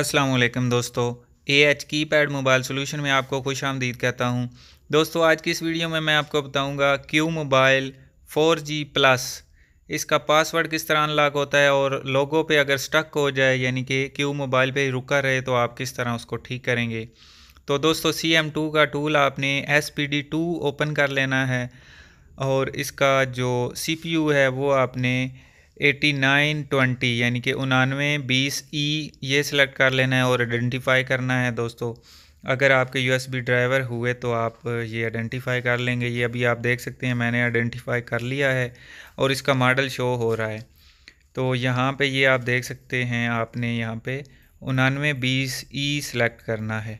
असलम दोस्तों A H keypad mobile solution में आपको खुश आमदीद कहता हूँ दोस्तों आज की इस वीडियो में मैं आपको बताऊँगा Q mobile four G plus इसका पासवर्ड किस तरह अनलॉक होता है और लोगों पे अगर स्टक हो जाए यानी कि क्यू मोबाइल पे रुका रहे तो आप किस तरह उसको ठीक करेंगे तो दोस्तों सी एम टू का टूल आपने S P D two open कर लेना है और इसका जो सी पी यू है वो आपने एटी नाइन ट्वेंटी यानी कि उनानवे बीस ई ये सिलेक्ट कर लेना है और आइडेंटिफाई करना है दोस्तों अगर आपके यूएसबी ड्राइवर हुए तो आप ये आइडेंटिफाई कर लेंगे ये अभी आप देख सकते हैं मैंने आइडेंटिफाई कर लिया है और इसका मॉडल शो हो रहा है तो यहाँ पे ये आप देख सकते हैं आपने यहाँ पे उनानवे बीस ई सिलेक्ट करना है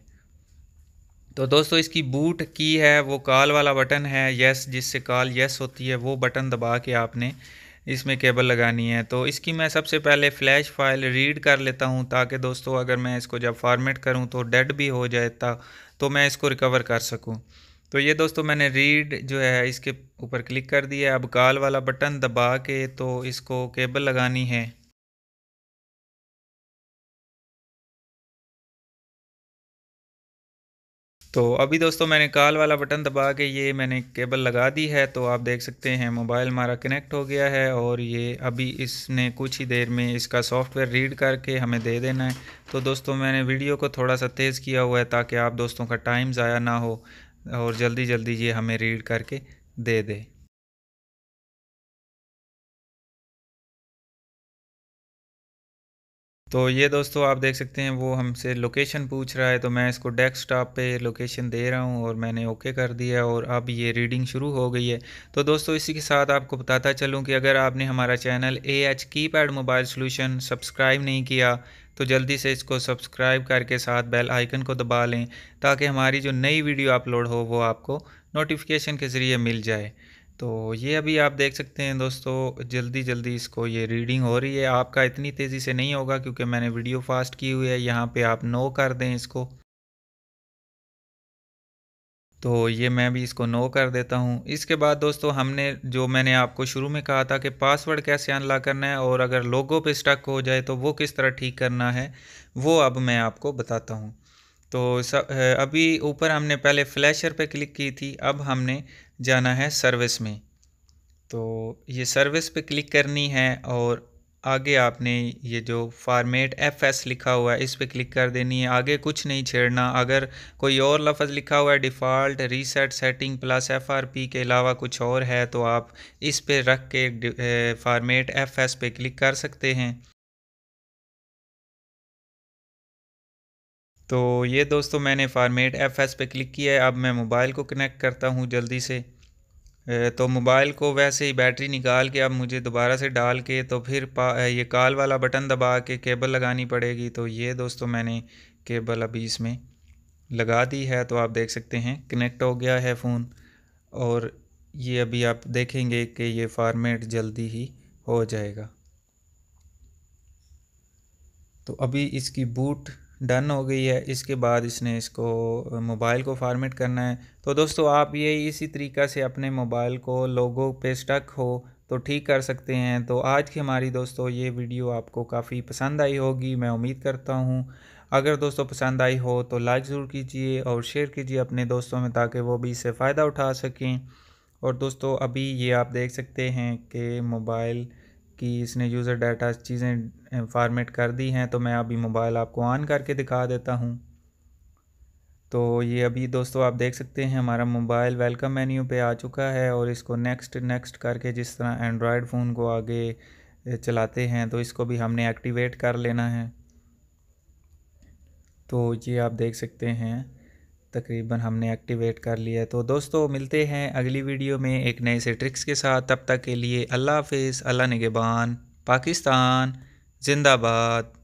तो दोस्तों इसकी बूट की है वो कॉल वाला बटन है यस जिससे कॉल यस होती है वो बटन दबा के आपने इसमें केबल लगानी है तो इसकी मैं सबसे पहले फ़्लैश फाइल रीड कर लेता हूँ ताकि दोस्तों अगर मैं इसको जब फॉर्मेट करूँ तो डेड भी हो जाता तो मैं इसको रिकवर कर सकूँ तो ये दोस्तों मैंने रीड जो है इसके ऊपर क्लिक कर दिया अब कॉल वाला बटन दबा के तो इसको केबल लगानी है तो अभी दोस्तों मैंने कॉल वाला बटन दबा के ये मैंने केबल लगा दी है तो आप देख सकते हैं मोबाइल हमारा कनेक्ट हो गया है और ये अभी इसने कुछ ही देर में इसका सॉफ्टवेयर रीड करके हमें दे देना है तो दोस्तों मैंने वीडियो को थोड़ा सा तेज़ किया हुआ है ताकि आप दोस्तों का टाइम ज़ाया ना हो और जल्दी जल्दी ये हमें रीड करके दे दें तो ये दोस्तों आप देख सकते हैं वो हमसे लोकेशन पूछ रहा है तो मैं इसको डेस्कटॉप पे लोकेशन दे रहा हूँ और मैंने ओके कर दिया और अब ये रीडिंग शुरू हो गई है तो दोस्तों इसी के साथ आपको बताता चलूँ कि अगर आपने हमारा channel A H keypad mobile solution subscribe नहीं किया तो जल्दी से इसको सब्सक्राइब करके साथ बेल आइकन को दबा लें ताकि हमारी जो नई वीडियो अपलोड हो वो आपको नोटिफिकेशन के ज़रिए मिल जाए तो ये अभी आप देख सकते हैं दोस्तों जल्दी जल्दी इसको ये रीडिंग हो रही है आपका इतनी तेज़ी से नहीं होगा क्योंकि मैंने वीडियो फास्ट की हुई है यहाँ पे आप नो कर दें इसको तो ये मैं भी इसको नो कर देता हूँ इसके बाद दोस्तों हमने जो मैंने आपको शुरू में कहा था कि पासवर्ड कैसे अनला करना है और अगर लोगों पर स्टक हो जाए तो वो किस तरह ठीक करना है वो अब मैं आपको बताता हूँ तो सब अभी ऊपर हमने पहले फ्लैशर पे क्लिक की थी अब हमने जाना है सर्विस में तो ये सर्विस पे क्लिक करनी है और आगे आपने ये जो फार्मेट एफ एस लिखा हुआ है इस पर क्लिक कर देनी है आगे कुछ नहीं छेड़ना अगर कोई और लफज लिखा हुआ है default reset setting plus F R P के अलावा कुछ और है तो आप इस पर रख के फार्मेट एफ एस पे क्लिक कर सकते हैं तो ये दोस्तों मैंने फ़ार्मेट एफ एस पे क्लिक किया है अब मैं मोबाइल को कनेक्ट करता हूँ जल्दी से तो मोबाइल को वैसे ही बैटरी निकाल के अब मुझे दोबारा से डाल के तो फिर ये कॉल वाला बटन दबा के केबल लगानी पड़ेगी तो ये दोस्तों मैंने केबल अभी इसमें लगा दी है तो आप देख सकते हैं कनेक्ट हो गया है फ़ोन और ये अभी आप देखेंगे कि ये फार्मेट जल्दी ही हो जाएगा तो अभी इसकी बूट डन हो गई है इसके बाद इसने इसको मोबाइल को फॉर्मेट करना है तो दोस्तों आप ये इसी तरीका से अपने मोबाइल को लोगों पे स्टक हो तो ठीक कर सकते हैं तो आज की हमारी दोस्तों ये वीडियो आपको काफ़ी पसंद आई होगी मैं उम्मीद करता हूँ अगर दोस्तों पसंद आई हो तो लाइक ज़रूर कीजिए और शेयर कीजिए अपने दोस्तों में ताकि वो भी इससे फ़ायदा उठा सकें और दोस्तों अभी ये आप देख सकते हैं कि मोबाइल कि इसने यूज़र डाटा चीज़ें फॉर्मेट कर दी हैं तो मैं अभी मोबाइल आपको ऑन करके दिखा देता हूँ तो ये अभी दोस्तों आप देख सकते हैं हमारा मोबाइल वेलकम मेन्यू पे आ चुका है और इसको नेक्स्ट नेक्स्ट करके जिस तरह एंड्रॉयड फ़ोन को आगे चलाते हैं तो इसको भी हमने एक्टिवेट कर लेना है तो ये आप देख सकते हैं तकरीबन हमने एक्टिवेट कर लिया तो दोस्तों मिलते हैं अगली वीडियो में एक नए से ट्रिक्स के साथ तब तक के लिए अल्लाह हाफिज़ अल्लाह निगेबान पाकिस्तान जिंदाबाद